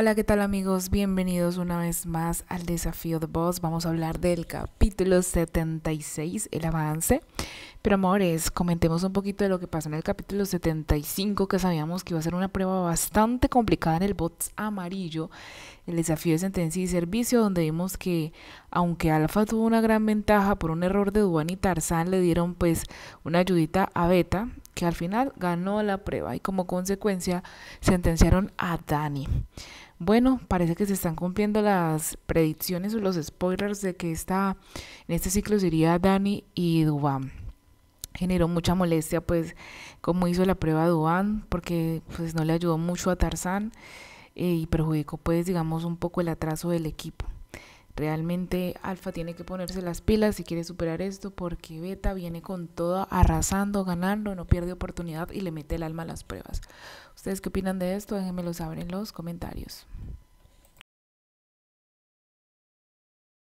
Hola, ¿qué tal amigos? Bienvenidos una vez más al desafío de Boss Vamos a hablar del capítulo 76, el avance. Pero amores, comentemos un poquito de lo que pasó en el capítulo 75, que sabíamos que iba a ser una prueba bastante complicada en el bots amarillo, el desafío de sentencia y servicio, donde vimos que aunque Alfa tuvo una gran ventaja por un error de Duan y Tarzán, le dieron pues una ayudita a Beta, que al final ganó la prueba y como consecuencia sentenciaron a Dani. Bueno, parece que se están cumpliendo las predicciones o los spoilers de que esta, en este ciclo sería Dani y Dubán. Generó mucha molestia, pues, como hizo la prueba Dubán, porque pues no le ayudó mucho a Tarzán eh, y perjudicó, pues, digamos, un poco el atraso del equipo. Realmente Alfa tiene que ponerse las pilas si quiere superar esto porque Beta viene con todo arrasando, ganando, no pierde oportunidad y le mete el alma a las pruebas. ¿Ustedes qué opinan de esto? Déjenmelo saber en los comentarios.